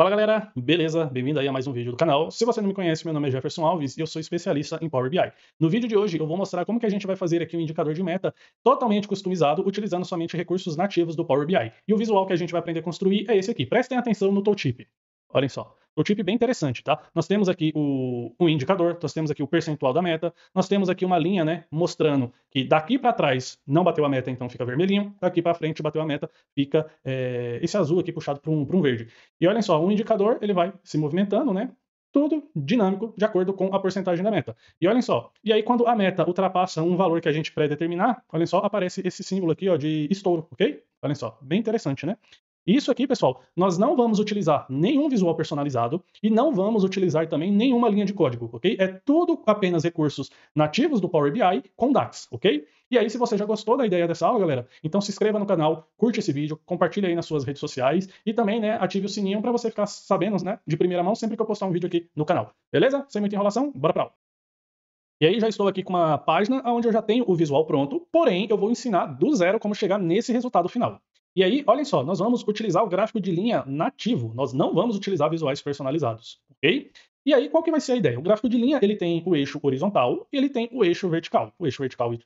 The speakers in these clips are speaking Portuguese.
Fala galera, beleza? Bem-vindo aí a mais um vídeo do canal. Se você não me conhece, meu nome é Jefferson Alves e eu sou especialista em Power BI. No vídeo de hoje eu vou mostrar como que a gente vai fazer aqui um indicador de meta totalmente customizado, utilizando somente recursos nativos do Power BI. E o visual que a gente vai aprender a construir é esse aqui. Prestem atenção no tooltip. Olhem só. O chip é bem interessante, tá? Nós temos aqui o, o indicador, nós temos aqui o percentual da meta, nós temos aqui uma linha, né, mostrando que daqui para trás não bateu a meta, então fica vermelhinho, daqui para frente bateu a meta, fica é, esse azul aqui puxado para um, um verde. E olhem só, o indicador ele vai se movimentando, né? tudo dinâmico de acordo com a porcentagem da meta. E olhem só, e aí quando a meta ultrapassa um valor que a gente pré-determinar, olhem só, aparece esse símbolo aqui ó, de estouro, ok? Olhem só, bem interessante, né? Isso aqui, pessoal, nós não vamos utilizar nenhum visual personalizado e não vamos utilizar também nenhuma linha de código, ok? É tudo apenas recursos nativos do Power BI com DAX, ok? E aí, se você já gostou da ideia dessa aula, galera, então se inscreva no canal, curte esse vídeo, compartilhe aí nas suas redes sociais e também, né, ative o sininho para você ficar sabendo, né, de primeira mão sempre que eu postar um vídeo aqui no canal. Beleza? Sem muita enrolação, bora pra aula. E aí já estou aqui com uma página onde eu já tenho o visual pronto, porém eu vou ensinar do zero como chegar nesse resultado final. E aí, olhem só, nós vamos utilizar o gráfico de linha nativo, nós não vamos utilizar visuais personalizados, ok? E aí, qual que vai ser a ideia? O gráfico de linha, ele tem o eixo horizontal e ele tem o eixo vertical. O eixo vertical é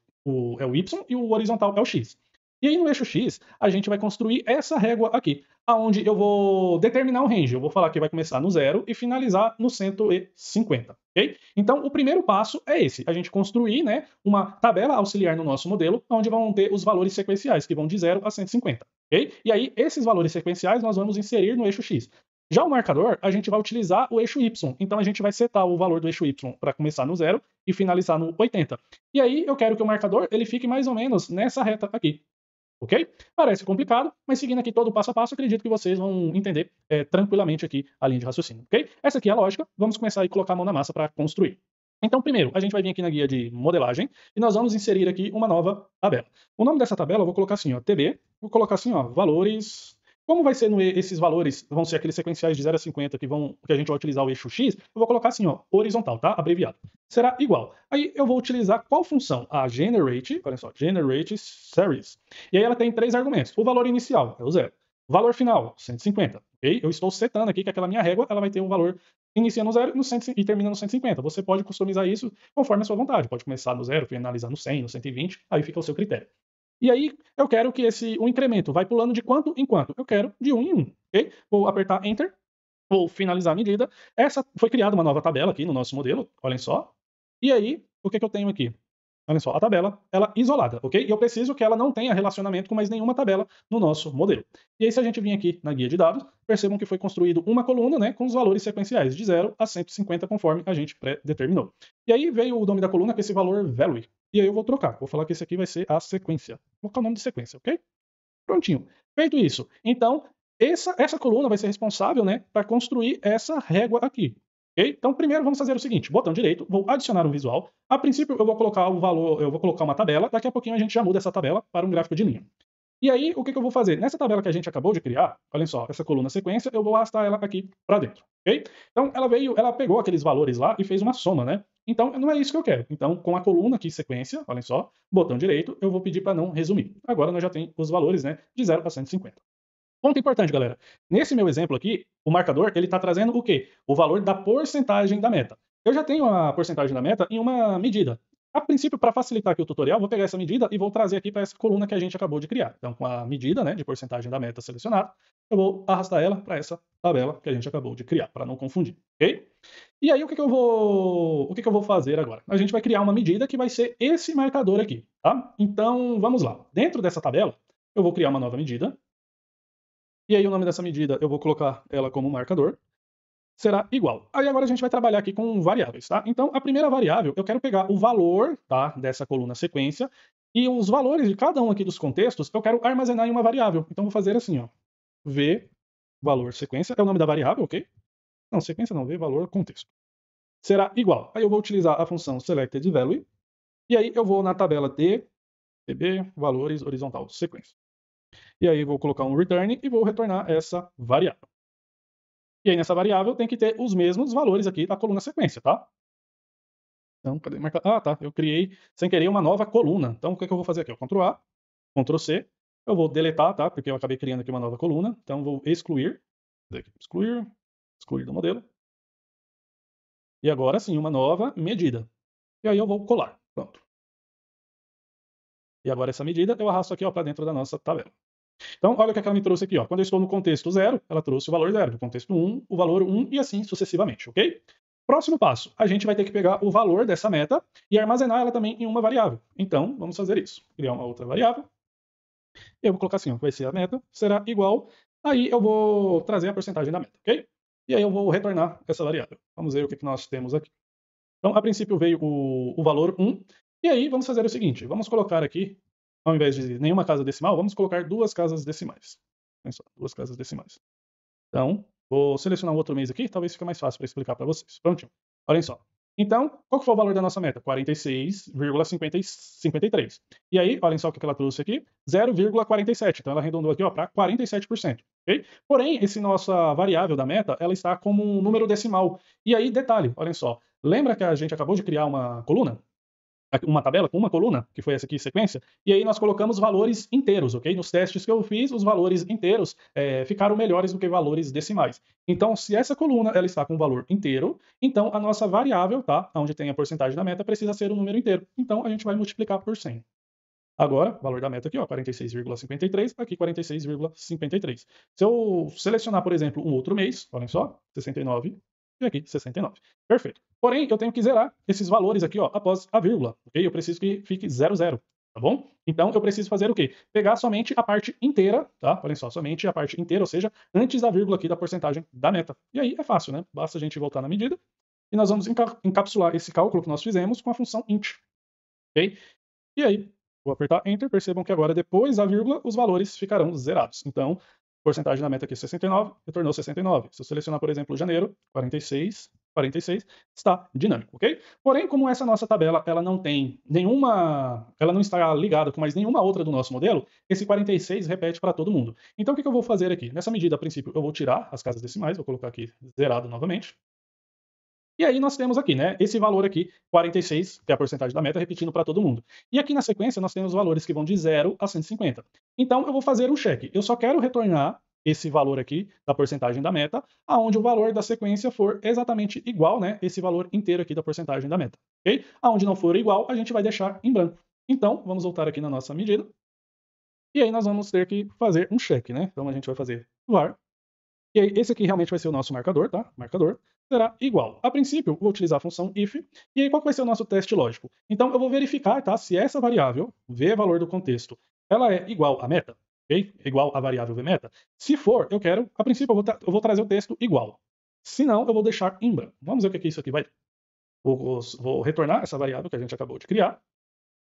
o Y e o horizontal é o X. E aí, no eixo X, a gente vai construir essa régua aqui, aonde eu vou determinar o range. Eu vou falar que vai começar no zero e finalizar no 150, ok? Então, o primeiro passo é esse, a gente construir né, uma tabela auxiliar no nosso modelo, onde vão ter os valores sequenciais, que vão de zero a 150. Okay? E aí, esses valores sequenciais nós vamos inserir no eixo x. Já o marcador, a gente vai utilizar o eixo y. Então, a gente vai setar o valor do eixo y para começar no zero e finalizar no 80. E aí, eu quero que o marcador ele fique mais ou menos nessa reta aqui. Ok? Parece complicado, mas seguindo aqui todo o passo a passo, acredito que vocês vão entender é, tranquilamente aqui a linha de raciocínio. Ok? Essa aqui é a lógica. Vamos começar a colocar a mão na massa para construir. Então, primeiro, a gente vai vir aqui na guia de modelagem e nós vamos inserir aqui uma nova tabela. O nome dessa tabela eu vou colocar assim, ó, TB, vou colocar assim, ó, valores como vai ser no, esses valores, vão ser aqueles sequenciais de 0 a 50 que, vão, que a gente vai utilizar o eixo X, eu vou colocar assim, ó, horizontal, tá? Abreviado. Será igual. Aí eu vou utilizar qual função? A generate, olha só, generate series. E aí ela tem três argumentos. O valor inicial é o zero. Valor final, 150. Okay? Eu estou setando aqui que aquela minha régua ela vai ter um valor inicia no zero no 100, e termina no 150. Você pode customizar isso conforme a sua vontade. Pode começar no zero, finalizar no 100, no 120, aí fica o seu critério. E aí eu quero que esse o incremento vai pulando de quanto em quanto? Eu quero de 1 um em 1, um, ok? Vou apertar Enter, vou finalizar a medida. Essa foi criada uma nova tabela aqui no nosso modelo, olhem só. E aí, o que, que eu tenho aqui? Olha só, a tabela, ela isolada, ok? E eu preciso que ela não tenha relacionamento com mais nenhuma tabela no nosso modelo. E aí, se a gente vir aqui na guia de dados, percebam que foi construído uma coluna, né, com os valores sequenciais de 0 a 150, conforme a gente pré-determinou. E aí veio o nome da coluna com esse valor value. E aí eu vou trocar, vou falar que esse aqui vai ser a sequência. Vou colocar o nome de sequência, ok? Prontinho. Feito isso, então essa, essa coluna vai ser responsável né, para construir essa régua aqui. Okay? Então, primeiro vamos fazer o seguinte: botão direito, vou adicionar um visual. A princípio, eu vou colocar o valor, eu vou colocar uma tabela, daqui a pouquinho a gente já muda essa tabela para um gráfico de linha. E aí, o que, que eu vou fazer? Nessa tabela que a gente acabou de criar, olhem só, essa coluna sequência, eu vou arrastar ela aqui para dentro, Então, ela veio, ela pegou aqueles valores lá e fez uma soma, né? Então, não é isso que eu quero. Então, com a coluna aqui sequência, olhem só, botão direito, eu vou pedir para não resumir. Agora, nós já temos os valores, né, de 0 para 150. Ponto importante, galera. Nesse meu exemplo aqui, o marcador ele está trazendo o quê? O valor da porcentagem da meta. Eu já tenho a porcentagem da meta em uma medida. A princípio, para facilitar aqui o tutorial, vou pegar essa medida e vou trazer aqui para essa coluna que a gente acabou de criar. Então, com a medida né, de porcentagem da meta selecionada, eu vou arrastar ela para essa tabela que a gente acabou de criar, para não confundir, ok? E aí, o que, que eu vou o que, que, eu vou fazer agora? A gente vai criar uma medida que vai ser esse marcador aqui, tá? Então, vamos lá. Dentro dessa tabela, eu vou criar uma nova medida, e aí o nome dessa medida, eu vou colocar ela como marcador, será igual. Aí agora a gente vai trabalhar aqui com variáveis, tá? Então, a primeira variável, eu quero pegar o valor, tá, dessa coluna sequência, e os valores de cada um aqui dos contextos, eu quero armazenar em uma variável. Então, vou fazer assim, ó, v valor sequência, é o nome da variável, ok? Não, sequência não, v valor contexto. Será igual. Aí eu vou utilizar a função selectedValue, e aí eu vou na tabela de db, valores horizontal sequência. E aí vou colocar um return e vou retornar essa variável. E aí nessa variável tem que ter os mesmos valores aqui da coluna sequência, tá? Então, cadê marcar? Ah, tá. Eu criei sem querer uma nova coluna. Então, o que, é que eu vou fazer aqui? Eu Ctrl A, Ctrl C. Eu vou deletar, tá? Porque eu acabei criando aqui uma nova coluna. Então, vou excluir. Excluir. Excluir do modelo. E agora sim, uma nova medida. E aí eu vou colar. Pronto. E agora essa medida eu arrasto aqui para dentro da nossa tabela. Então, olha o é que ela me trouxe aqui. Ó. Quando eu estou no contexto 0, ela trouxe o valor 0. No contexto 1, um, o valor 1 um, e assim sucessivamente, ok? Próximo passo, a gente vai ter que pegar o valor dessa meta e armazenar ela também em uma variável. Então, vamos fazer isso. Criar uma outra variável. Eu vou colocar assim, ó, vai ser a meta, será igual. Aí eu vou trazer a porcentagem da meta, ok? E aí eu vou retornar essa variável. Vamos ver o que, é que nós temos aqui. Então, a princípio veio o, o valor 1. E aí vamos fazer o seguinte, vamos colocar aqui ao invés de nenhuma casa decimal, vamos colocar duas casas decimais. Olha só, duas casas decimais. Então, vou selecionar um outro mês aqui, talvez fique mais fácil para explicar para vocês. Prontinho. Olhem só. Então, qual que foi o valor da nossa meta? 46,53. E aí, olhem só o que ela trouxe aqui, 0,47. Então, ela arredondou aqui para 47%. Okay? Porém, essa nossa variável da meta, ela está como um número decimal. E aí, detalhe, olhem só. Lembra que a gente acabou de criar uma coluna? uma tabela com uma coluna, que foi essa aqui, sequência, e aí nós colocamos valores inteiros, ok? Nos testes que eu fiz, os valores inteiros é, ficaram melhores do que valores decimais. Então, se essa coluna ela está com um valor inteiro, então a nossa variável, tá? Onde tem a porcentagem da meta, precisa ser um número inteiro. Então, a gente vai multiplicar por 100. Agora, valor da meta aqui, ó, 46,53, tá aqui 46,53. Se eu selecionar, por exemplo, um outro mês, olhem só, 69, e aqui 69. Perfeito. Porém, eu tenho que zerar esses valores aqui ó, após a vírgula, ok? Eu preciso que fique 00, tá bom? Então, eu preciso fazer o quê? Pegar somente a parte inteira, tá? Olhem só, somente a parte inteira, ou seja, antes da vírgula aqui da porcentagem da meta. E aí é fácil, né? Basta a gente voltar na medida e nós vamos enca encapsular esse cálculo que nós fizemos com a função int, ok? E aí, vou apertar Enter, percebam que agora, depois da vírgula, os valores ficarão zerados. Então, porcentagem da meta aqui é 69, retornou 69. Se eu selecionar, por exemplo, janeiro, 46, 46, está dinâmico, ok? Porém, como essa nossa tabela, ela não tem nenhuma, ela não está ligada com mais nenhuma outra do nosso modelo, esse 46 repete para todo mundo. Então, o que, que eu vou fazer aqui? Nessa medida, a princípio, eu vou tirar as casas decimais, vou colocar aqui zerado novamente, e aí nós temos aqui, né, esse valor aqui, 46, que é a porcentagem da meta, repetindo para todo mundo. E aqui na sequência nós temos valores que vão de 0 a 150. Então eu vou fazer um cheque. Eu só quero retornar esse valor aqui da porcentagem da meta, aonde o valor da sequência for exatamente igual, né, esse valor inteiro aqui da porcentagem da meta, ok? Aonde não for igual, a gente vai deixar em branco. Então, vamos voltar aqui na nossa medida. E aí nós vamos ter que fazer um cheque, né? Então a gente vai fazer var. E aí esse aqui realmente vai ser o nosso marcador, tá? Marcador será igual. A princípio, vou utilizar a função if, e aí qual vai ser o nosso teste lógico? Então, eu vou verificar tá, se essa variável, v valor do contexto, ela é igual a meta, ok? Igual a variável v meta. Se for, eu quero, a princípio, eu vou, tra eu vou trazer o texto igual. Se não, eu vou deixar em branco. Vamos ver o que, é que isso aqui vai vou, vou retornar essa variável que a gente acabou de criar,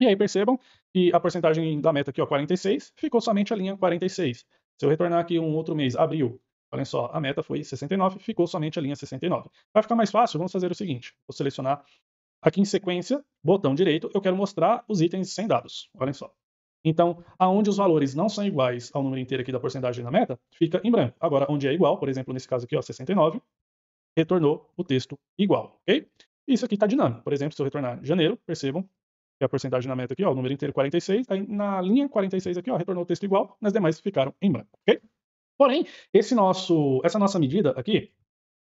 e aí percebam que a porcentagem da meta aqui, ó, 46, ficou somente a linha 46. Se eu retornar aqui um outro mês, abril, Olhem só, a meta foi 69, ficou somente a linha 69. Para ficar mais fácil, vamos fazer o seguinte. Vou selecionar aqui em sequência, botão direito, eu quero mostrar os itens sem dados. Olhem só. Então, aonde os valores não são iguais ao número inteiro aqui da porcentagem da meta, fica em branco. Agora, onde é igual, por exemplo, nesse caso aqui, ó, 69, retornou o texto igual, ok? Isso aqui está dinâmico. Por exemplo, se eu retornar janeiro, percebam que a porcentagem na meta aqui, ó, o número inteiro 46, aí na linha 46 aqui, ó, retornou o texto igual, nas demais ficaram em branco, ok? Porém, esse nosso, essa nossa medida aqui,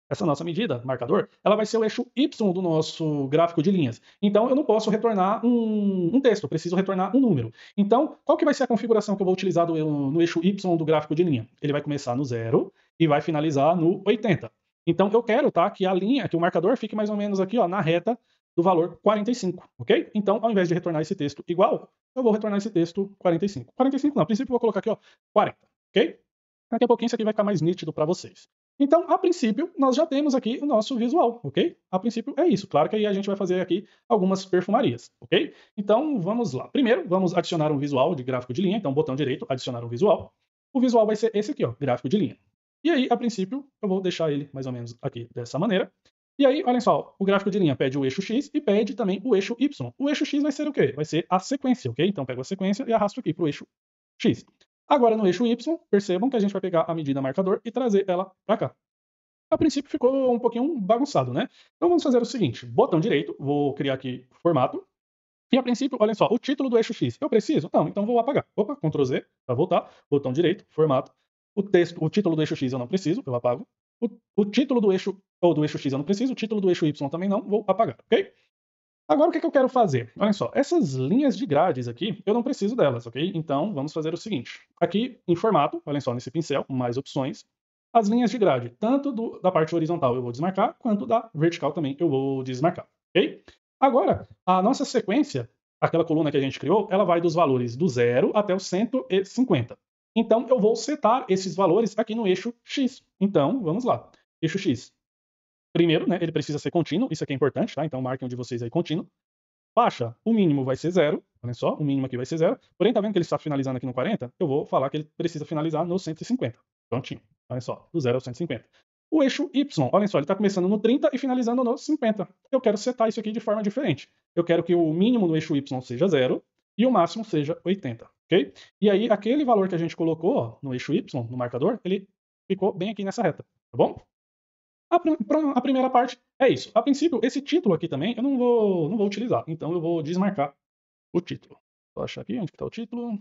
essa nossa medida, marcador, ela vai ser o eixo y do nosso gráfico de linhas. Então, eu não posso retornar um, um texto, preciso retornar um número. Então, qual que vai ser a configuração que eu vou utilizar do, no eixo y do gráfico de linha? Ele vai começar no zero e vai finalizar no 80. Então, eu quero tá, que a linha, que o marcador fique mais ou menos aqui ó, na reta do valor 45, ok? Então, ao invés de retornar esse texto igual, eu vou retornar esse texto 45. 45 não, a princípio eu vou colocar aqui ó, 40, ok? Daqui a pouquinho isso aqui vai ficar mais nítido para vocês. Então, a princípio, nós já temos aqui o nosso visual, ok? A princípio é isso. Claro que aí a gente vai fazer aqui algumas perfumarias, ok? Então, vamos lá. Primeiro, vamos adicionar um visual de gráfico de linha. Então, botão direito, adicionar um visual. O visual vai ser esse aqui, ó, gráfico de linha. E aí, a princípio, eu vou deixar ele mais ou menos aqui dessa maneira. E aí, olhem só, o gráfico de linha pede o eixo X e pede também o eixo Y. O eixo X vai ser o quê? Vai ser a sequência, ok? Então, pego a sequência e arrasto aqui para o eixo X. Agora no eixo Y, percebam que a gente vai pegar a medida marcador e trazer ela para cá. A princípio ficou um pouquinho bagunçado, né? Então vamos fazer o seguinte, botão direito, vou criar aqui formato, e a princípio, olhem só, o título do eixo X, eu preciso? Não, então vou apagar. Opa, Ctrl Z, para voltar, botão direito, formato, o texto, o título do eixo X eu não preciso, eu apago. O, o título do eixo, ou do eixo X eu não preciso, o título do eixo Y também não, vou apagar, ok? Agora, o que, é que eu quero fazer? Olha só, essas linhas de grades aqui, eu não preciso delas, ok? Então, vamos fazer o seguinte. Aqui, em formato, olhem só, nesse pincel, mais opções, as linhas de grade, tanto do, da parte horizontal eu vou desmarcar, quanto da vertical também eu vou desmarcar, ok? Agora, a nossa sequência, aquela coluna que a gente criou, ela vai dos valores do zero até o 150. Então, eu vou setar esses valores aqui no eixo X. Então, vamos lá. Eixo X, Primeiro, né, ele precisa ser contínuo, isso aqui é importante, tá? Então marquem um de vocês aí contínuo. Baixa, o mínimo vai ser zero, olha só, o mínimo aqui vai ser zero. Porém, tá vendo que ele está finalizando aqui no 40? Eu vou falar que ele precisa finalizar no 150. Prontinho, olha só, do zero ao 150. O eixo Y, olha só, ele está começando no 30 e finalizando no 50. Eu quero setar isso aqui de forma diferente. Eu quero que o mínimo no eixo Y seja zero e o máximo seja 80, ok? E aí, aquele valor que a gente colocou ó, no eixo Y, no marcador, ele ficou bem aqui nessa reta, tá bom? A, prim a, primeira parte é isso. A princípio, esse título aqui também eu não vou, não vou utilizar, então eu vou desmarcar o título. Vou achar aqui onde está o título.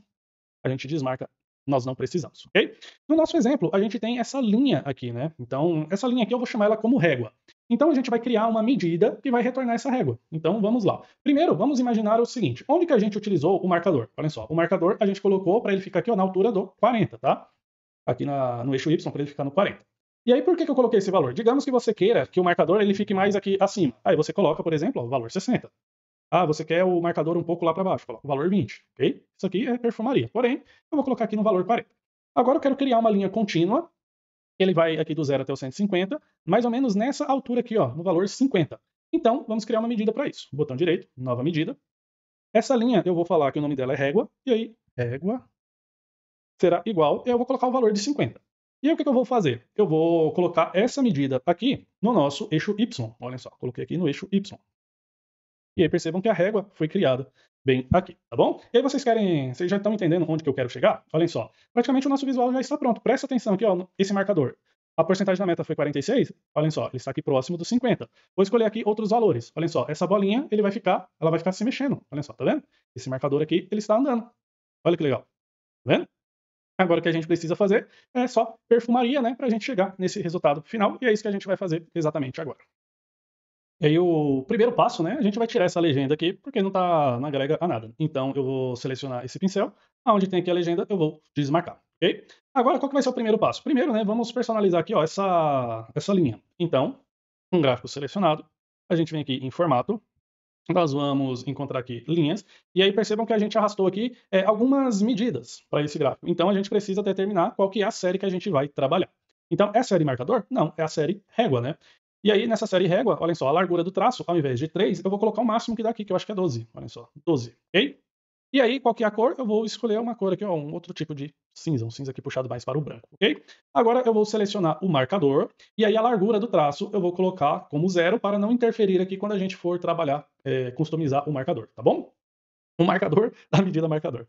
A gente desmarca, nós não precisamos, ok? No nosso exemplo, a gente tem essa linha aqui, né? Então, essa linha aqui eu vou chamar ela como régua. Então, a gente vai criar uma medida que vai retornar essa régua. Então, vamos lá. Primeiro, vamos imaginar o seguinte. Onde que a gente utilizou o marcador? Olha só, o marcador a gente colocou para ele ficar aqui ó, na altura do 40, tá? Aqui na, no eixo Y, para ele ficar no 40. E aí, por que, que eu coloquei esse valor? Digamos que você queira que o marcador ele fique mais aqui acima. Aí você coloca, por exemplo, ó, o valor 60. Ah, você quer o marcador um pouco lá para baixo, coloca o valor 20, ok? Isso aqui é perfumaria. Porém, eu vou colocar aqui no valor 40. Agora eu quero criar uma linha contínua. Ele vai aqui do 0 até o 150, mais ou menos nessa altura aqui, ó, no valor 50. Então, vamos criar uma medida para isso. Botão direito, nova medida. Essa linha, eu vou falar que o nome dela é régua, e aí, régua será igual, eu vou colocar o valor de 50. E o que, que, eu vou fazer? Eu vou colocar essa medida aqui no nosso eixo Y. Olha só, coloquei aqui no eixo Y. E aí percebam que a régua foi criada bem aqui, tá bom? E aí vocês querem, vocês já estão entendendo onde que eu quero chegar? Olhem só, praticamente o nosso visual já está pronto. Presta atenção aqui, ó, esse marcador. A porcentagem da meta foi 46, olhem só, ele está aqui próximo dos 50. Vou escolher aqui outros valores. Olhem só, essa bolinha, ele vai ficar, ela vai ficar se mexendo. Olhem só, tá vendo? Esse marcador aqui, ele está andando. Olha que legal. Tá vendo? Agora o que a gente precisa fazer é só perfumaria, né, para a gente chegar nesse resultado final, e é isso que a gente vai fazer exatamente agora. E aí o primeiro passo, né, a gente vai tirar essa legenda aqui, porque não tá na agrega a nada. Então eu vou selecionar esse pincel, aonde tem aqui a legenda eu vou desmarcar, ok? Agora qual que vai ser o primeiro passo? Primeiro, né, vamos personalizar aqui, ó, essa, essa linha. Então, um gráfico selecionado, a gente vem aqui em formato, nós vamos encontrar aqui linhas, e aí percebam que a gente arrastou aqui é, algumas medidas para esse gráfico. Então a gente precisa determinar qual que é a série que a gente vai trabalhar. Então, é série marcador? Não, é a série régua, né? E aí, nessa série régua, olhem só, a largura do traço, ao invés de 3, eu vou colocar o máximo que dá aqui, que eu acho que é 12. Olhem só, 12, ok? E aí, qual que é a cor? Eu vou escolher uma cor aqui, ó, um outro tipo de cinza, um cinza aqui puxado mais para o branco, ok? Agora eu vou selecionar o marcador, e aí a largura do traço eu vou colocar como zero para não interferir aqui quando a gente for trabalhar, é, customizar o marcador, tá bom? O marcador da medida marcador.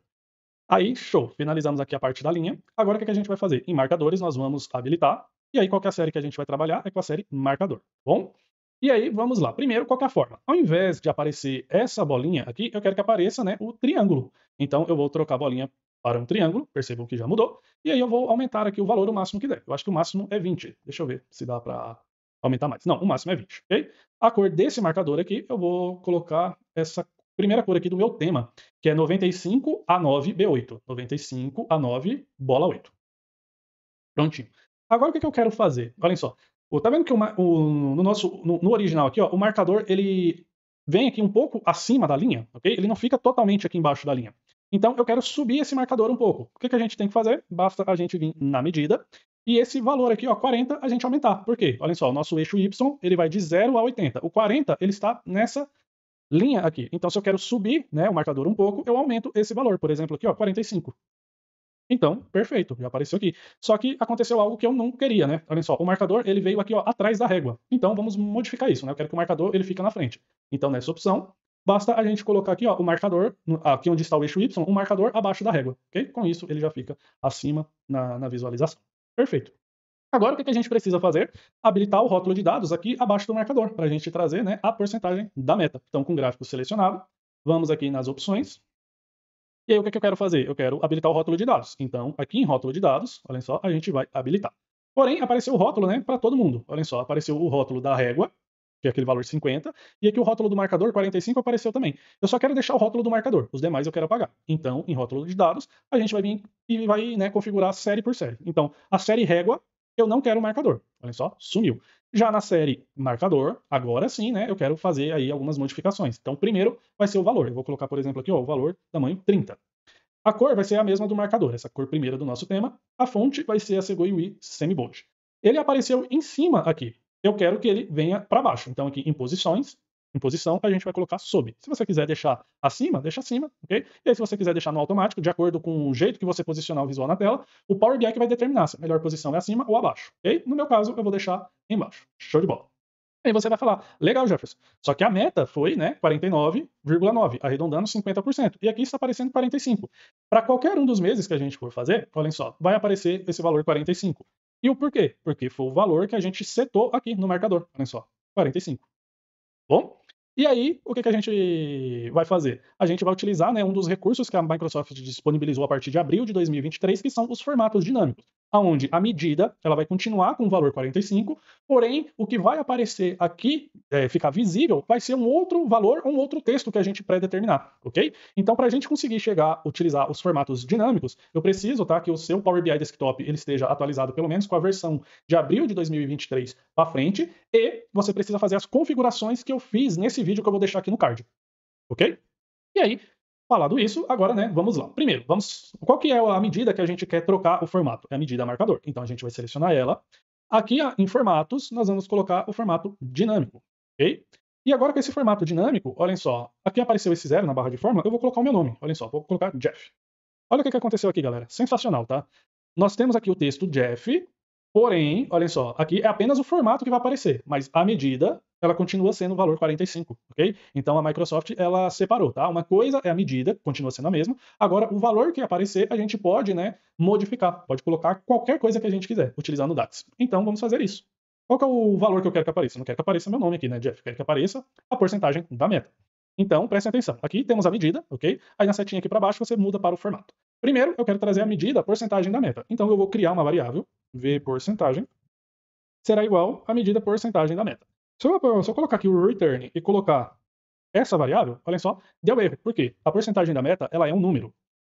Aí, show, finalizamos aqui a parte da linha. Agora o que, é que a gente vai fazer? Em marcadores nós vamos habilitar, e aí qual que é a série que a gente vai trabalhar? É com a série marcador, tá bom? E aí, vamos lá. Primeiro, qualquer é forma, ao invés de aparecer essa bolinha aqui, eu quero que apareça né, o triângulo. Então, eu vou trocar a bolinha para um triângulo, percebam que já mudou, e aí eu vou aumentar aqui o valor o máximo que der. Eu acho que o máximo é 20. Deixa eu ver se dá para aumentar mais. Não, o máximo é 20, ok? A cor desse marcador aqui, eu vou colocar essa primeira cor aqui do meu tema, que é 95 a 9 B8. 95 a 9 bola 8. Prontinho. Agora o que eu quero fazer? Olhem só, tá vendo que o, o, no nosso no, no original aqui, ó, o marcador ele vem aqui um pouco acima da linha, ok? Ele não fica totalmente aqui embaixo da linha. Então eu quero subir esse marcador um pouco. O que, que a gente tem que fazer? Basta a gente vir na medida e esse valor aqui, ó, 40, a gente aumentar. Por quê? Olha só, o nosso eixo y ele vai de 0 a 80. O 40 ele está nessa linha aqui. Então se eu quero subir né, o marcador um pouco, eu aumento esse valor. Por exemplo aqui, ó, 45. Então, perfeito, já apareceu aqui. Só que aconteceu algo que eu não queria, né? Olha só, o marcador ele veio aqui ó, atrás da régua. Então vamos modificar isso, né? Eu quero que o marcador ele fica na frente. Então nessa opção, basta a gente colocar aqui ó, o marcador, aqui onde está o eixo Y, o marcador abaixo da régua, ok? Com isso ele já fica acima na, na visualização. Perfeito. Agora o que a gente precisa fazer? Habilitar o rótulo de dados aqui abaixo do marcador, para a gente trazer né, a porcentagem da meta. Então com o gráfico selecionado, vamos aqui nas opções, e aí o que, é que eu quero fazer? Eu quero habilitar o rótulo de dados. Então, aqui em rótulo de dados, olhem só, a gente vai habilitar. Porém, apareceu o rótulo né, para todo mundo. Olhem só, apareceu o rótulo da régua, que é aquele valor 50, e aqui o rótulo do marcador, 45, apareceu também. Eu só quero deixar o rótulo do marcador, os demais eu quero apagar. Então, em rótulo de dados, a gente vai vir e vai né, configurar série por série. Então, a série régua eu não quero o marcador. Olha só, sumiu. Já na série marcador, agora sim, né, eu quero fazer aí algumas modificações. Então, primeiro vai ser o valor. Eu vou colocar, por exemplo, aqui ó, o valor tamanho 30. A cor vai ser a mesma do marcador, essa cor primeira do nosso tema. A fonte vai ser a Semi Semibold. Ele apareceu em cima aqui. Eu quero que ele venha para baixo. Então, aqui em posições, em posição, a gente vai colocar sob. Se você quiser deixar acima, deixa acima, ok? E aí, se você quiser deixar no automático, de acordo com o jeito que você posicionar o visual na tela, o Power BI que vai determinar se a melhor posição é acima ou abaixo, ok? No meu caso, eu vou deixar embaixo. Show de bola. Aí você vai falar, legal, Jefferson. Só que a meta foi, né, 49,9, arredondando 50%. E aqui está aparecendo 45. Para qualquer um dos meses que a gente for fazer, olhem só, vai aparecer esse valor 45. E o porquê? Porque foi o valor que a gente setou aqui no marcador. Olhem só, 45. Bom, e aí, o que, que a gente vai fazer? A gente vai utilizar né, um dos recursos que a Microsoft disponibilizou a partir de abril de 2023, que são os formatos dinâmicos aonde a medida ela vai continuar com o valor 45, porém o que vai aparecer aqui, é, ficar visível, vai ser um outro valor, um outro texto que a gente pré-determinar, ok? Então, para a gente conseguir chegar, utilizar os formatos dinâmicos, eu preciso tá, que o seu Power BI Desktop ele esteja atualizado pelo menos com a versão de abril de 2023 para frente, e você precisa fazer as configurações que eu fiz nesse vídeo que eu vou deixar aqui no card, ok? E aí, Falado isso, agora, né, vamos lá. Primeiro, vamos, qual que é a medida que a gente quer trocar o formato? É a medida marcador. Então a gente vai selecionar ela. Aqui em formatos, nós vamos colocar o formato dinâmico, ok? E agora com esse formato dinâmico, olhem só, aqui apareceu esse zero na barra de fórmula, eu vou colocar o meu nome. Olhem só, vou colocar Jeff. Olha o que aconteceu aqui, galera. Sensacional, tá? Nós temos aqui o texto Jeff, Porém, olhem só, aqui é apenas o formato que vai aparecer, mas a medida ela continua sendo o valor 45, ok? Então a Microsoft ela separou, tá? Uma coisa é a medida, continua sendo a mesma. Agora o valor que aparecer a gente pode, né, modificar, pode colocar qualquer coisa que a gente quiser, utilizando o DAX. Então vamos fazer isso. Qual é o valor que eu quero que apareça? Eu não quero que apareça meu nome aqui, né, Jeff? Eu quero que apareça a porcentagem da meta. Então prestem atenção. Aqui temos a medida, ok? Aí na setinha aqui para baixo você muda para o formato. Primeiro, eu quero trazer a medida, a porcentagem da meta. Então, eu vou criar uma variável, v porcentagem, será igual à medida porcentagem da meta. Se eu, se eu colocar aqui o return e colocar essa variável, olhem só, deu erro. Por quê? A porcentagem da meta ela é um número.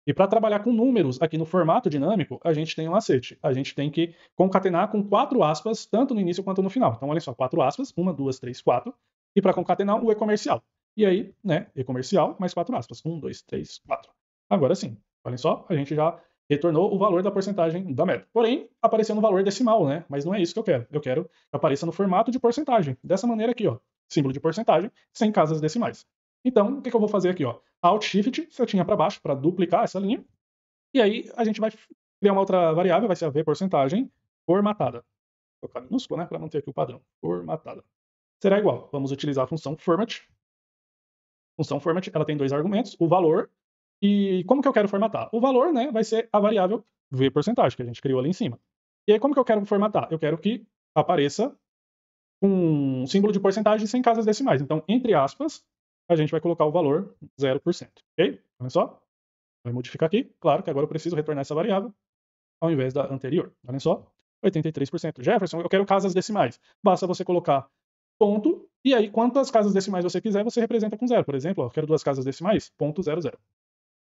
E para trabalhar com números aqui no formato dinâmico, a gente tem um macete. A gente tem que concatenar com quatro aspas, tanto no início quanto no final. Então, olha só, quatro aspas, uma, duas, três, quatro. E para concatenar, o e-comercial. E aí, né, e-comercial, mais quatro aspas. Um, dois, três, quatro. Agora sim. Olhem só, a gente já retornou o valor da porcentagem da meta. Porém, apareceu no valor decimal, né? Mas não é isso que eu quero. Eu quero que apareça no formato de porcentagem. Dessa maneira aqui, ó. Símbolo de porcentagem, sem casas decimais. Então, o que, que eu vou fazer aqui, ó? Alt Shift, setinha para baixo, para duplicar essa linha. E aí, a gente vai criar uma outra variável, vai ser a V porcentagem formatada. Vou colocar minúsculo, né? Para manter aqui o padrão. Formatada. Será igual. Vamos utilizar a função format. Função format, ela tem dois argumentos, o valor e como que eu quero formatar? O valor né, vai ser a variável v porcentagem que a gente criou ali em cima. E aí como que eu quero formatar? Eu quero que apareça um símbolo de porcentagem sem casas decimais. Então, entre aspas, a gente vai colocar o valor 0%. Ok? Olha só. Vai modificar aqui. Claro que agora eu preciso retornar essa variável ao invés da anterior. Olha só. 83%. Jefferson, eu quero casas decimais. Basta você colocar ponto, e aí quantas casas decimais você quiser, você representa com zero. Por exemplo, ó, eu quero duas casas decimais, ponto zero zero.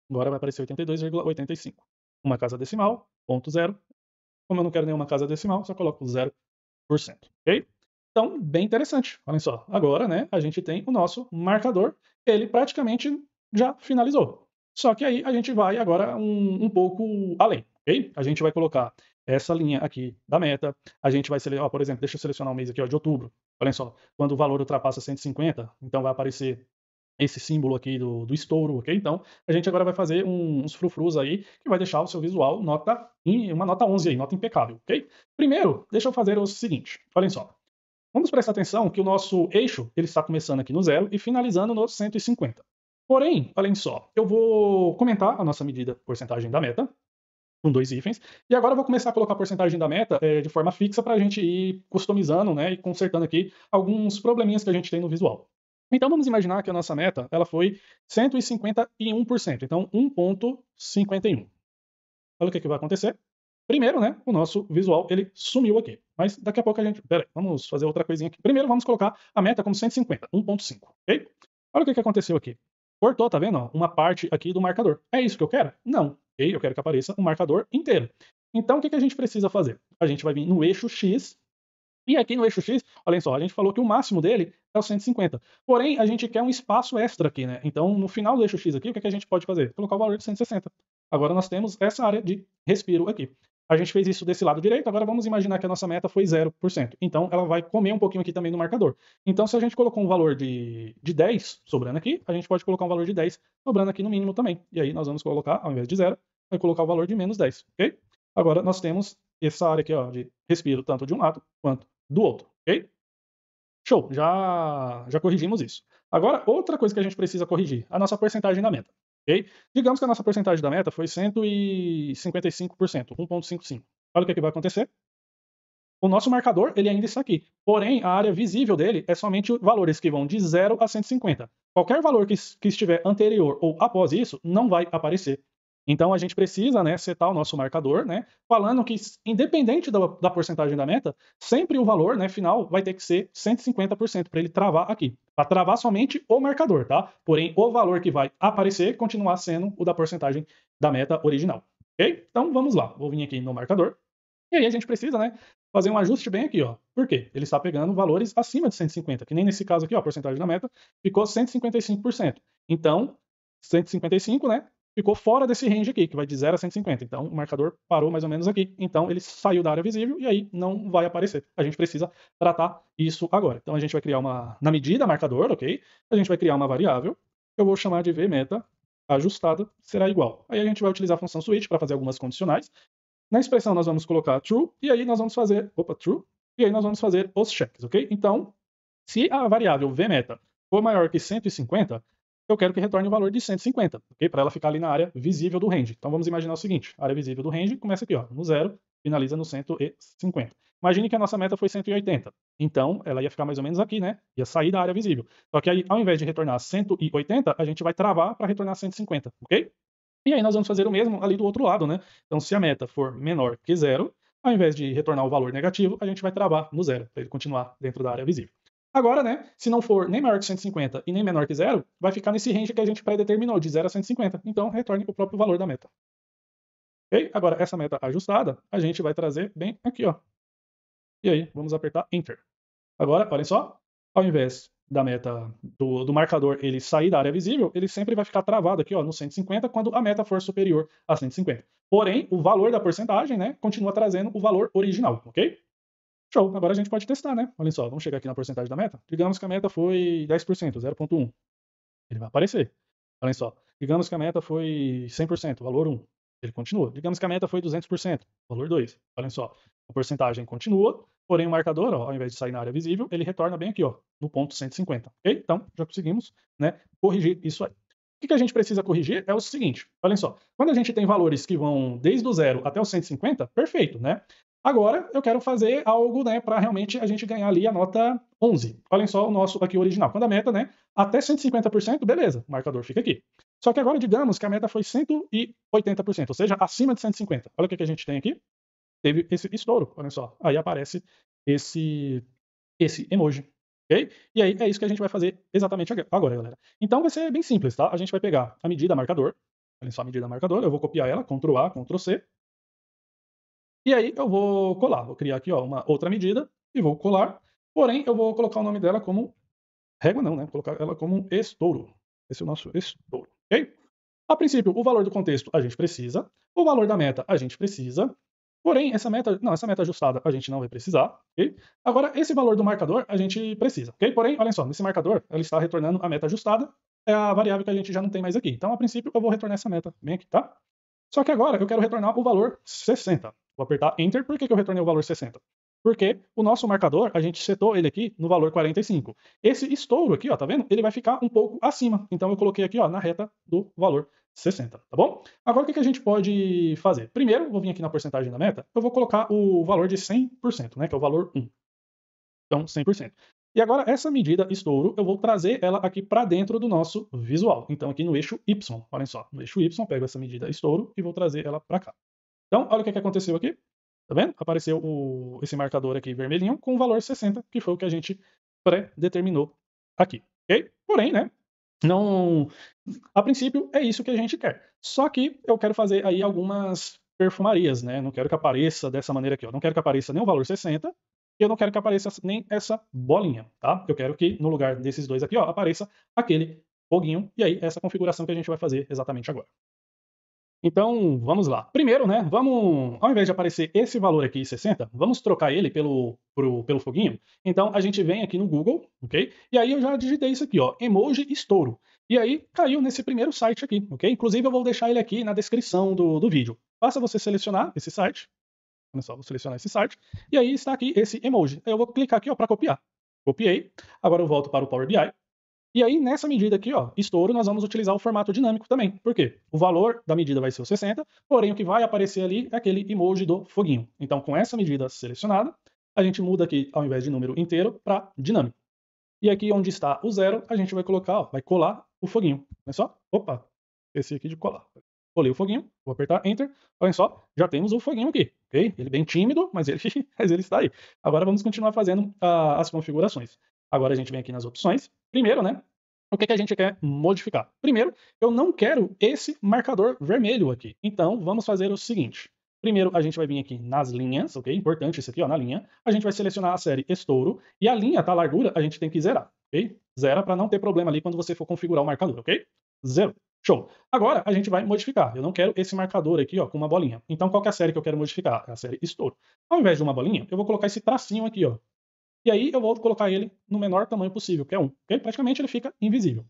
Agora vai aparecer 82,85. Uma casa decimal, ponto zero. Como eu não quero nenhuma casa decimal, só coloco 0%. Ok? Então, bem interessante. Olhem só. Agora, né, a gente tem o nosso marcador. Ele praticamente já finalizou. Só que aí a gente vai agora um, um pouco além, ok? A gente vai colocar essa linha aqui da meta. A gente vai selecionar, por exemplo, deixa eu selecionar o mês aqui ó, de outubro. Olhem só, quando o valor ultrapassa 150, então vai aparecer esse símbolo aqui do, do estouro, ok? Então, a gente agora vai fazer uns frufrus aí, que vai deixar o seu visual nota uma nota 11 aí, nota impecável, ok? Primeiro, deixa eu fazer o seguinte, olhem só. Vamos prestar atenção que o nosso eixo, ele está começando aqui no zero e finalizando no 150. Porém, olhem só, eu vou comentar a nossa medida porcentagem da meta, com dois hífens, e agora eu vou começar a colocar a porcentagem da meta é, de forma fixa para a gente ir customizando né, e consertando aqui alguns probleminhas que a gente tem no visual. Então vamos imaginar que a nossa meta ela foi 151%, então 1.51. Olha o que, que vai acontecer. Primeiro, né, o nosso visual ele sumiu aqui. Mas daqui a pouco a gente. Peraí, vamos fazer outra coisinha aqui. Primeiro vamos colocar a meta como 150, 1.5, ok? Olha o que, que aconteceu aqui. Cortou, tá vendo? Ó, uma parte aqui do marcador. É isso que eu quero? Não. Okay? Eu quero que apareça um marcador inteiro. Então o que, que a gente precisa fazer? A gente vai vir no eixo X e aqui no eixo X, olhem só, a gente falou que o máximo dele é o 150. Porém, a gente quer um espaço extra aqui, né? Então, no final do eixo X aqui, o que, é que a gente pode fazer? Colocar o valor de 160. Agora nós temos essa área de respiro aqui. A gente fez isso desse lado direito, agora vamos imaginar que a nossa meta foi 0%. Então, ela vai comer um pouquinho aqui também no marcador. Então, se a gente colocou um valor de, de 10 sobrando aqui, a gente pode colocar um valor de 10 sobrando aqui no mínimo também. E aí, nós vamos colocar, ao invés de 0, vai colocar o valor de menos 10, ok? Agora, nós temos essa área aqui ó, de respiro, tanto de um lado quanto do outro, ok? Show, já, já corrigimos isso. Agora, outra coisa que a gente precisa corrigir, a nossa porcentagem da meta, ok? Digamos que a nossa porcentagem da meta foi 155%, 1.55. Olha o que, é que vai acontecer. O nosso marcador, ele ainda está aqui. Porém, a área visível dele é somente valores que vão de 0 a 150. Qualquer valor que, que estiver anterior ou após isso não vai aparecer então a gente precisa né, setar o nosso marcador, né, falando que, independente da, da porcentagem da meta, sempre o valor né, final vai ter que ser 150% para ele travar aqui. Para travar somente o marcador, tá? Porém, o valor que vai aparecer continuar sendo o da porcentagem da meta original. Ok? Então vamos lá. Vou vir aqui no marcador. E aí a gente precisa, né? Fazer um ajuste bem aqui, ó. Por quê? Ele está pegando valores acima de 150, que nem nesse caso aqui, ó, a porcentagem da meta ficou 155%. Então, 155, né? ficou fora desse range aqui, que vai de 0 a 150. Então, o marcador parou mais ou menos aqui. Então, ele saiu da área visível e aí não vai aparecer. A gente precisa tratar isso agora. Então, a gente vai criar uma, na medida marcador, ok? A gente vai criar uma variável. Eu vou chamar de vmeta ajustada será igual. Aí a gente vai utilizar a função switch para fazer algumas condicionais. Na expressão nós vamos colocar true e aí nós vamos fazer, opa, true, e aí nós vamos fazer os checks ok? Então, se a variável vmeta for maior que 150, eu quero que retorne o valor de 150, ok? Para ela ficar ali na área visível do range. Então vamos imaginar o seguinte: a área visível do range começa aqui, ó, no zero, finaliza no 150. Imagine que a nossa meta foi 180. Então, ela ia ficar mais ou menos aqui, né? Ia sair da área visível. Só que aí, ao invés de retornar 180, a gente vai travar para retornar 150, ok? E aí nós vamos fazer o mesmo ali do outro lado, né? Então, se a meta for menor que zero, ao invés de retornar o valor negativo, a gente vai travar no zero, para ele continuar dentro da área visível. Agora, né, se não for nem maior que 150 e nem menor que zero, vai ficar nesse range que a gente pré-determinou, de 0 a 150. Então, retorne o próprio valor da meta. Ok? Agora, essa meta ajustada, a gente vai trazer bem aqui, ó. E aí, vamos apertar Enter. Agora, olhem só, ao invés da meta do, do marcador ele sair da área visível, ele sempre vai ficar travado aqui, ó, no 150, quando a meta for superior a 150. Porém, o valor da porcentagem, né, continua trazendo o valor original, ok? Show, agora a gente pode testar, né? Olha só, vamos chegar aqui na porcentagem da meta. Digamos que a meta foi 10%, 0.1. Ele vai aparecer. Olha só, digamos que a meta foi 100%, valor 1. Ele continua. Digamos que a meta foi 200%, valor 2. Olha só, a porcentagem continua, porém o marcador, ó, ao invés de sair na área visível, ele retorna bem aqui, ó, no ponto 150. Ok? Então, já conseguimos né, corrigir isso aí. O que, que a gente precisa corrigir é o seguinte, olhem só, quando a gente tem valores que vão desde o zero até o 150, perfeito, né? Agora eu quero fazer algo né, para realmente a gente ganhar ali a nota 11. Olhem só o nosso aqui original. Quando a meta, né, até 150%, beleza, o marcador fica aqui. Só que agora digamos que a meta foi 180%, ou seja, acima de 150. Olha o que, que a gente tem aqui. Teve esse estouro, olha só. Aí aparece esse, esse emoji. Okay? E aí é isso que a gente vai fazer exatamente agora, galera. Então vai ser bem simples, tá? A gente vai pegar a medida marcador, olha só a medida marcador, eu vou copiar ela, Ctrl A, Ctrl C, e aí eu vou colar, vou criar aqui ó, uma outra medida e vou colar, porém eu vou colocar o nome dela como régua não, né? Vou colocar ela como um estouro. Esse é o nosso estouro, ok? A princípio, o valor do contexto a gente precisa, o valor da meta a gente precisa, porém essa meta, não, essa meta ajustada a gente não vai precisar, ok? Agora esse valor do marcador a gente precisa, ok? Porém, olhem só, nesse marcador ela está retornando a meta ajustada, é a variável que a gente já não tem mais aqui. Então, a princípio, eu vou retornar essa meta bem aqui, tá? Só que agora eu quero retornar o valor 60, Vou apertar Enter. Por que, que eu retornei o valor 60? Porque o nosso marcador, a gente setou ele aqui no valor 45. Esse estouro aqui, ó, tá vendo? Ele vai ficar um pouco acima. Então eu coloquei aqui, ó, na reta do valor 60, tá bom? Agora o que, que a gente pode fazer? Primeiro, vou vir aqui na porcentagem da meta, eu vou colocar o valor de 100%, né, que é o valor 1. Então, 100%. E agora, essa medida estouro, eu vou trazer ela aqui para dentro do nosso visual. Então, aqui no eixo Y, olhem só, no eixo Y, pego essa medida estouro e vou trazer ela para cá. Então, olha o que, é que aconteceu aqui. Tá vendo? Apareceu o, esse marcador aqui vermelhinho com o valor 60, que foi o que a gente pré-determinou aqui. Ok? Porém, né? Não. A princípio, é isso que a gente quer. Só que eu quero fazer aí algumas perfumarias, né? Não quero que apareça dessa maneira aqui, ó. Não quero que apareça nem o valor 60, e eu não quero que apareça nem essa bolinha, tá? Eu quero que no lugar desses dois aqui, ó, apareça aquele foguinho, e aí essa configuração que a gente vai fazer exatamente agora. Então, vamos lá. Primeiro, né, vamos, ao invés de aparecer esse valor aqui, 60, vamos trocar ele pelo, pro, pelo foguinho. Então, a gente vem aqui no Google, ok? E aí eu já digitei isso aqui, ó, emoji estouro. E aí caiu nesse primeiro site aqui, ok? Inclusive, eu vou deixar ele aqui na descrição do, do vídeo. Basta você selecionar esse site. Olha só, vou selecionar esse site. E aí está aqui esse emoji. Eu vou clicar aqui, ó, para copiar. Copiei. Agora eu volto para o Power BI. E aí, nessa medida aqui, ó, estouro, nós vamos utilizar o formato dinâmico também. Por quê? O valor da medida vai ser o 60, porém o que vai aparecer ali é aquele emoji do foguinho. Então, com essa medida selecionada, a gente muda aqui, ao invés de número inteiro, para dinâmico. E aqui onde está o zero, a gente vai colocar, ó, vai colar o foguinho. Olha só. Opa, esse aqui de colar. Colei o foguinho, vou apertar Enter. Olha só, já temos o foguinho aqui, ok? Ele é bem tímido, mas ele, mas ele está aí. Agora vamos continuar fazendo uh, as configurações. Agora a gente vem aqui nas opções. Primeiro, né? O que, que a gente quer modificar? Primeiro, eu não quero esse marcador vermelho aqui. Então, vamos fazer o seguinte. Primeiro, a gente vai vir aqui nas linhas, ok? Importante isso aqui, ó, na linha. A gente vai selecionar a série estouro e a linha, tá? A largura, a gente tem que zerar, ok? Zera para não ter problema ali quando você for configurar o marcador, ok? Zero. Show. Agora, a gente vai modificar. Eu não quero esse marcador aqui, ó, com uma bolinha. Então, qual que é a série que eu quero modificar? É a série estouro. Ao invés de uma bolinha, eu vou colocar esse tracinho aqui, ó, e aí eu vou colocar ele no menor tamanho possível, que é 1. Okay? Praticamente ele fica invisível.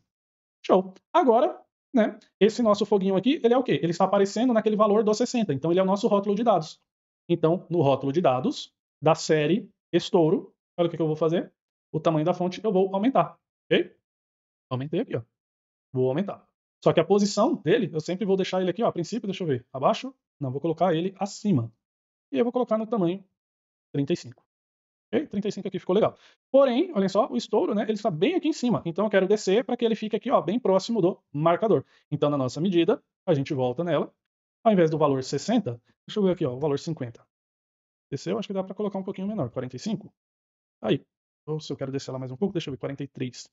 Show. Agora, né, esse nosso foguinho aqui, ele é o quê? Ele está aparecendo naquele valor do 60. Então ele é o nosso rótulo de dados. Então, no rótulo de dados da série estouro, olha o que, eu vou fazer. O tamanho da fonte eu vou aumentar. Ok? Aumentei aqui, ó. Vou aumentar. Só que a posição dele, eu sempre vou deixar ele aqui, ó, a princípio, deixa eu ver, abaixo? Não, vou colocar ele acima. E eu vou colocar no tamanho 35. 35 aqui ficou legal. Porém, olhem só, o estouro, né, ele está bem aqui em cima. Então eu quero descer para que ele fique aqui, ó, bem próximo do marcador. Então na nossa medida, a gente volta nela. Ao invés do valor 60, deixa eu ver aqui, ó, o valor 50. Desceu, acho que dá para colocar um pouquinho menor, 45. Aí. Ou se eu quero descer lá mais um pouco, deixa eu ver, 43.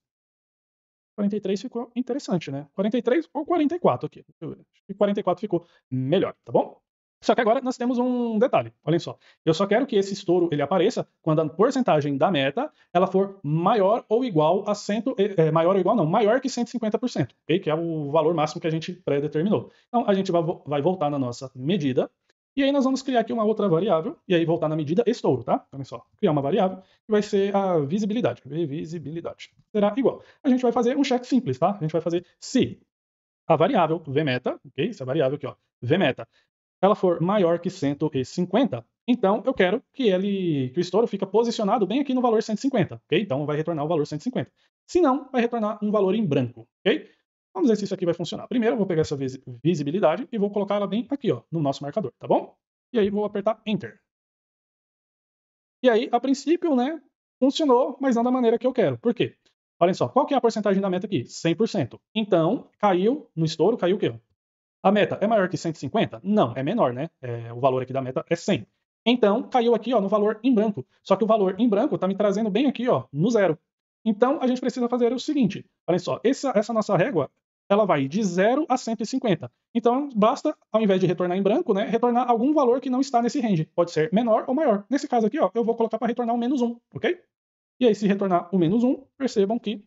43 ficou interessante, né? 43 ou 44 aqui. Deixa eu ver. Acho que 44 ficou melhor, tá bom? Só que agora nós temos um detalhe, olhem só. Eu só quero que esse estouro ele apareça quando a porcentagem da meta ela for maior ou igual a 100, é, eh, eh, maior ou igual não, maior que 150%, okay? que é o valor máximo que a gente pré-determinou. Então a gente vai, vai voltar na nossa medida e aí nós vamos criar aqui uma outra variável, e aí voltar na medida estouro, tá? Olha só, criar uma variável que vai ser a visibilidade, visibilidade. Será igual. A gente vai fazer um check simples, tá? A gente vai fazer se a variável vmeta, ok? Essa variável aqui, ó, vmeta, ela for maior que 150, então eu quero que ele que o estouro fica posicionado bem aqui no valor 150, ok? Então vai retornar o valor 150. Se não, vai retornar um valor em branco, ok? Vamos ver se isso aqui vai funcionar. Primeiro eu vou pegar essa visibilidade e vou colocar ela bem aqui, ó, no nosso marcador, tá bom? E aí vou apertar Enter. E aí, a princípio, né, funcionou, mas não da maneira que eu quero. Por quê? Olhem só, qual que é a porcentagem da meta aqui? 100%. Então, caiu no estouro, caiu o quê? A meta é maior que 150? Não, é menor, né? É, o valor aqui da meta é 100. Então, caiu aqui ó, no valor em branco. Só que o valor em branco está me trazendo bem aqui ó, no zero. Então, a gente precisa fazer o seguinte. Olha só, essa, essa nossa régua ela vai de 0 a 150. Então, basta, ao invés de retornar em branco, né, retornar algum valor que não está nesse range. Pode ser menor ou maior. Nesse caso aqui, ó, eu vou colocar para retornar o menos 1, ok? E aí, se retornar o menos 1, percebam que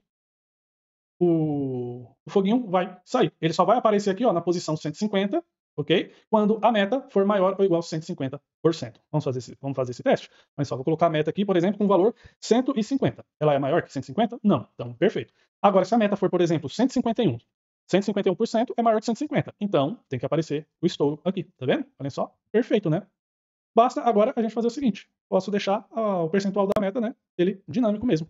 o, o foguinho vai sair. Ele só vai aparecer aqui ó, na posição 150, ok? Quando a meta for maior ou igual a 150%. Vamos fazer, esse, vamos fazer esse teste? Mas só vou colocar a meta aqui, por exemplo, com o valor 150. Ela é maior que 150? Não. Então, perfeito. Agora, se a meta for, por exemplo, 151, 151% é maior que 150. Então, tem que aparecer o estouro aqui, tá vendo? Olha só, perfeito, né? Basta agora a gente fazer o seguinte. Posso deixar ah, o percentual da meta, né? Ele dinâmico mesmo.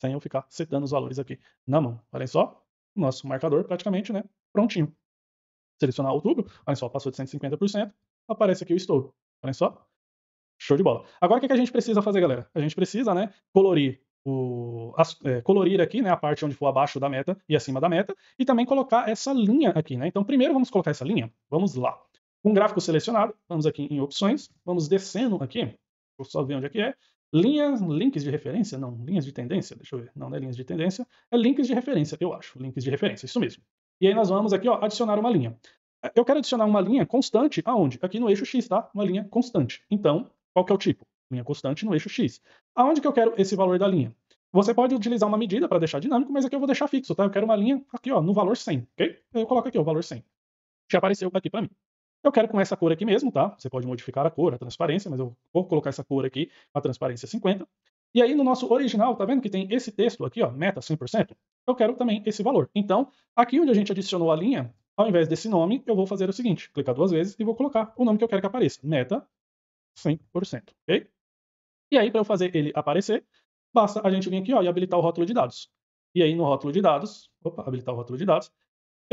Sem eu ficar setando os valores aqui na mão. Olha só, nosso marcador praticamente, né, prontinho. Selecionar o tubo, olha só, passou de 150%, aparece aqui o estouro, olha só. Show de bola. Agora o que, que a gente precisa fazer, galera? A gente precisa, né, colorir o, é, colorir aqui, né, a parte onde for abaixo da meta e acima da meta, e também colocar essa linha aqui, né? Então primeiro vamos colocar essa linha, vamos lá. um gráfico selecionado, vamos aqui em opções, vamos descendo aqui, vou só ver onde é que é, Linhas, links de referência? Não, linhas de tendência, deixa eu ver. Não, não é linhas de tendência, é links de referência, eu acho. Links de referência, isso mesmo. E aí nós vamos aqui, ó, adicionar uma linha. Eu quero adicionar uma linha constante aonde? Aqui no eixo X, tá? Uma linha constante. Então, qual que é o tipo? Linha constante no eixo X. Aonde que eu quero esse valor da linha? Você pode utilizar uma medida para deixar dinâmico, mas aqui eu vou deixar fixo, tá? Eu quero uma linha aqui, ó, no valor 100, ok? Eu coloco aqui ó, o valor 100. Já apareceu aqui para mim. Eu quero com essa cor aqui mesmo, tá? Você pode modificar a cor, a transparência, mas eu vou colocar essa cor aqui, a transparência 50. E aí no nosso original, tá vendo que tem esse texto aqui, ó, meta 100%? Eu quero também esse valor. Então, aqui onde a gente adicionou a linha, ao invés desse nome, eu vou fazer o seguinte, clicar duas vezes e vou colocar o nome que eu quero que apareça, meta 100%, ok? E aí, para eu fazer ele aparecer, basta a gente vir aqui ó, e habilitar o rótulo de dados. E aí, no rótulo de dados, opa, habilitar o rótulo de dados,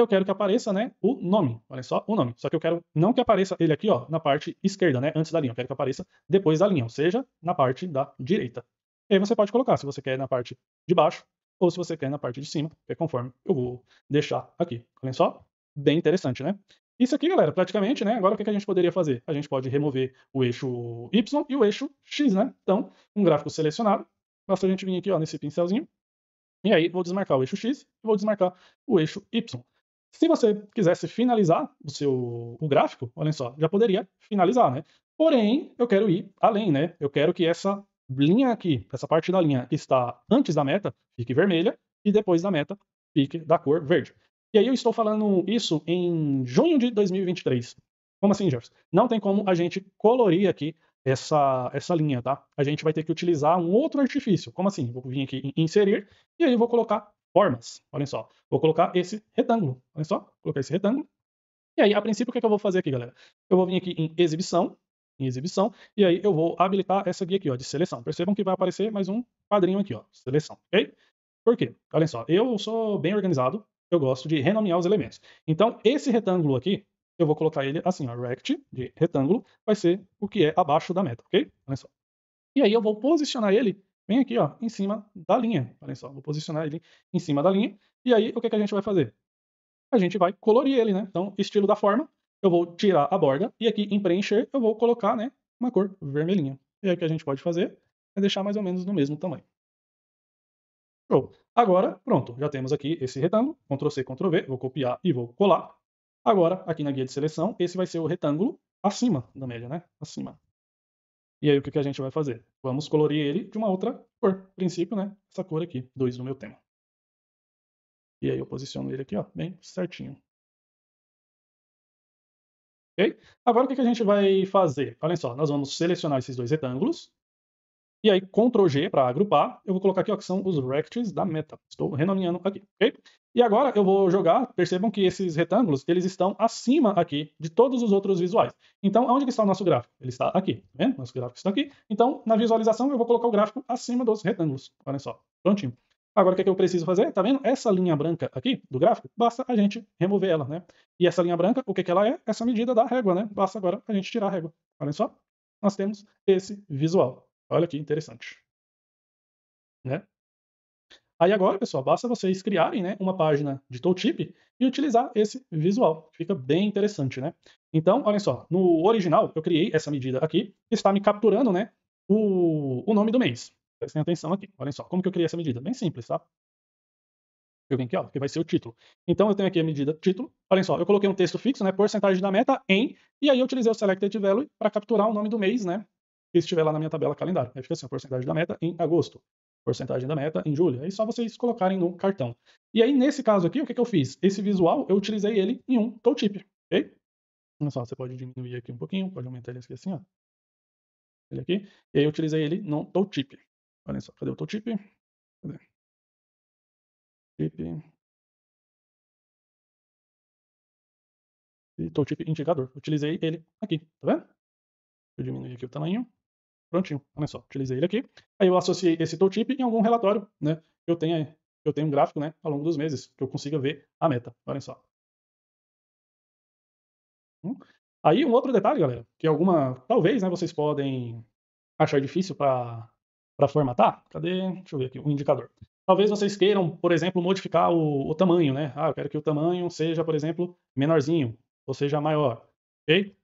eu quero que apareça, né, o nome. Olha só, o nome. Só que eu quero não que apareça ele aqui, ó, na parte esquerda, né, antes da linha. Eu quero que apareça depois da linha, ou seja, na parte da direita. E aí você pode colocar, se você quer na parte de baixo ou se você quer na parte de cima, que é conforme eu vou deixar aqui. Olha só, bem interessante, né? Isso aqui, galera, praticamente, né? Agora o que a gente poderia fazer? A gente pode remover o eixo Y e o eixo X, né? Então, um gráfico selecionado, basta a gente vir aqui ó, nesse pincelzinho, e aí vou desmarcar o eixo X e vou desmarcar o eixo Y. Se você quisesse finalizar o seu o gráfico, olhem só, já poderia finalizar, né? Porém, eu quero ir além, né? Eu quero que essa linha aqui, essa parte da linha que está antes da meta, fique vermelha, e depois da meta, fique da cor verde. E aí eu estou falando isso em junho de 2023. Como assim, Jefferson? Não tem como a gente colorir aqui essa, essa linha, tá? A gente vai ter que utilizar um outro artifício. Como assim? Vou vir aqui em inserir, e aí eu vou colocar formas. Olhem só, vou colocar esse retângulo. Olhem só, vou colocar esse retângulo. E aí, a princípio, o que, é que eu vou fazer aqui, galera? Eu vou vir aqui em exibição, em exibição, e aí eu vou habilitar essa guia aqui, ó, de seleção. Percebam que vai aparecer mais um quadrinho aqui, ó, seleção, ok? Por quê? Olhem só, eu sou bem organizado, eu gosto de renomear os elementos. Então, esse retângulo aqui, eu vou colocar ele assim, ó, rect, de retângulo, vai ser o que é abaixo da meta, ok? Olha só. E aí eu vou posicionar ele bem aqui, ó, em cima da linha. Olha só, vou posicionar ele em cima da linha. E aí, o que, que a gente vai fazer? A gente vai colorir ele, né? Então, estilo da forma, eu vou tirar a borda e aqui em preencher eu vou colocar, né, uma cor vermelhinha. E aí, o que a gente pode fazer é deixar mais ou menos no mesmo tamanho. Show. Agora, pronto, já temos aqui esse retângulo, Ctrl+C, Ctrl+V, vou copiar e vou colar. Agora, aqui na guia de seleção, esse vai ser o retângulo acima da média, né? Acima. E aí o que, a gente vai fazer? Vamos colorir ele de uma outra cor. Princípio, né? Essa cor aqui, 2 no meu tema. E aí eu posiciono ele aqui, ó, bem certinho. Ok? Agora o que, que a gente vai fazer? Olha só, nós vamos selecionar esses dois retângulos. E aí, Ctrl G para agrupar, eu vou colocar aqui ó, que são os rects da meta. Estou renomeando aqui, ok? E agora eu vou jogar, percebam que esses retângulos, eles estão acima aqui de todos os outros visuais. Então, onde está o nosso gráfico? Ele está aqui, tá vendo? Nosso gráfico está aqui. Então, na visualização, eu vou colocar o gráfico acima dos retângulos. Olha só, prontinho. Agora, o que, é que eu preciso fazer? Tá vendo? Essa linha branca aqui do gráfico, basta a gente remover ela, né? E essa linha branca, o que, é que ela é? Essa medida da régua, né? Basta agora a gente tirar a régua. Olha só, nós temos esse visual. Olha que interessante. Né? Aí agora, pessoal, basta vocês criarem né, uma página de tooltip e utilizar esse visual. Fica bem interessante, né? Então, olhem só, no original eu criei essa medida aqui, está me capturando né, o, o nome do mês. Prestem atenção aqui, olhem só, como que eu criei essa medida? Bem simples, tá? Eu venho aqui, ó, que vai ser o título. Então eu tenho aqui a medida título, olhem só, eu coloquei um texto fixo, né, porcentagem da meta em, e aí eu utilizei o selected value para capturar o nome do mês, né, que estiver lá na minha tabela calendário. Aí fica assim, a porcentagem da meta em agosto, porcentagem da meta em julho. Aí só vocês colocarem no cartão. E aí, nesse caso aqui, o que, que eu fiz? Esse visual, eu utilizei ele em um tooltip, ok? Olha só, você pode diminuir aqui um pouquinho, pode aumentar ele aqui assim, ó. Ele aqui. E aí eu utilizei ele no tooltip. Olha só, cadê o tooltip? Cadê? Tip. E tooltip indicador. Utilizei ele aqui, tá vendo? eu diminuir aqui o tamanho. Prontinho, olha só, utilizei ele aqui. Aí eu associei esse tooltip em algum relatório, né? Eu tenho, eu tenho um gráfico, né, ao longo dos meses, que eu consiga ver a meta. Olhem só. Hum, aí um outro detalhe, galera, que alguma, talvez, né, vocês podem achar difícil para para formatar. Cadê? Deixa eu ver aqui, o um indicador. Talvez vocês queiram, por exemplo, modificar o, o tamanho, né? Ah, eu quero que o tamanho seja, por exemplo, menorzinho, ou seja, maior, ok?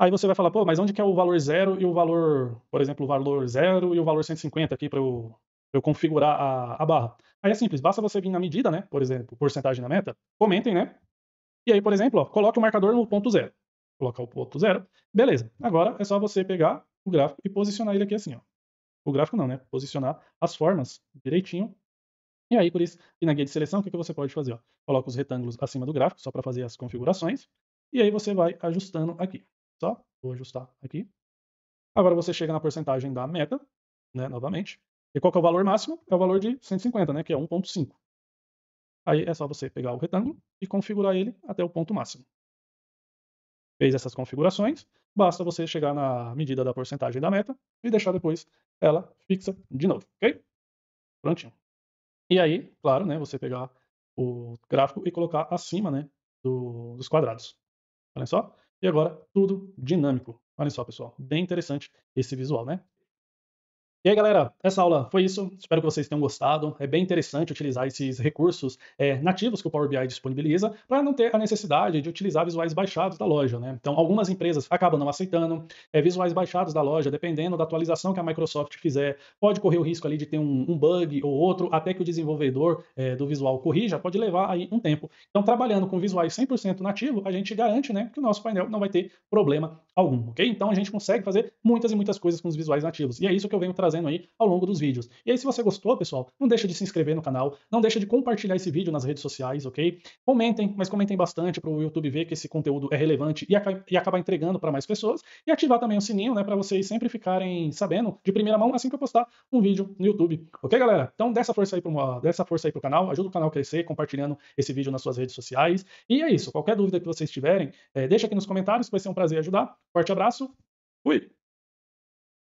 Aí você vai falar, pô, mas onde que é o valor zero e o valor, por exemplo, o valor zero e o valor 150 aqui para eu, eu, configurar a, a, barra? Aí é simples, basta você vir na medida, né? Por exemplo, porcentagem na meta, comentem, né? E aí, por exemplo, ó, coloque o marcador no ponto zero. Colocar o ponto zero, beleza. Agora é só você pegar o gráfico e posicionar ele aqui assim, ó. O gráfico não, né? Posicionar as formas direitinho. E aí, por isso, e na guia de seleção, o que, que você pode fazer? Ó? Coloca os retângulos acima do gráfico, só para fazer as configurações. E aí você vai ajustando aqui só Vou ajustar aqui. Agora você chega na porcentagem da meta, né, novamente. E qual que é o valor máximo? É o valor de 150, né, que é 1.5. Aí é só você pegar o retângulo e configurar ele até o ponto máximo. Fez essas configurações, basta você chegar na medida da porcentagem da meta e deixar depois ela fixa de novo, ok? Prontinho. E aí, claro, né, você pegar o gráfico e colocar acima né, do, dos quadrados. Olha só, e agora, tudo dinâmico. Olha só, pessoal, bem interessante esse visual, né? E aí, galera, essa aula foi isso. Espero que vocês tenham gostado. É bem interessante utilizar esses recursos é, nativos que o Power BI disponibiliza para não ter a necessidade de utilizar visuais baixados da loja. Né? Então, algumas empresas acabam não aceitando é, visuais baixados da loja, dependendo da atualização que a Microsoft fizer. Pode correr o risco ali de ter um, um bug ou outro, até que o desenvolvedor é, do visual corrija, pode levar aí um tempo. Então, trabalhando com visuais 100% nativo, a gente garante né, que o nosso painel não vai ter problema algum, ok? Então, a gente consegue fazer muitas e muitas coisas com os visuais nativos. E é isso que eu venho trazer trazendo aí ao longo dos vídeos. E aí, se você gostou, pessoal, não deixa de se inscrever no canal, não deixa de compartilhar esse vídeo nas redes sociais, ok? Comentem, mas comentem bastante para o YouTube ver que esse conteúdo é relevante e, e acabar entregando para mais pessoas. E ativar também o sininho, né, para vocês sempre ficarem sabendo de primeira mão assim que eu postar um vídeo no YouTube. Ok, galera? Então, dessa força aí para dessa força aí pro canal, ajuda o canal a crescer compartilhando esse vídeo nas suas redes sociais. E é isso. Qualquer dúvida que vocês tiverem, é, deixa aqui nos comentários, vai ser um prazer ajudar. Forte abraço. Fui.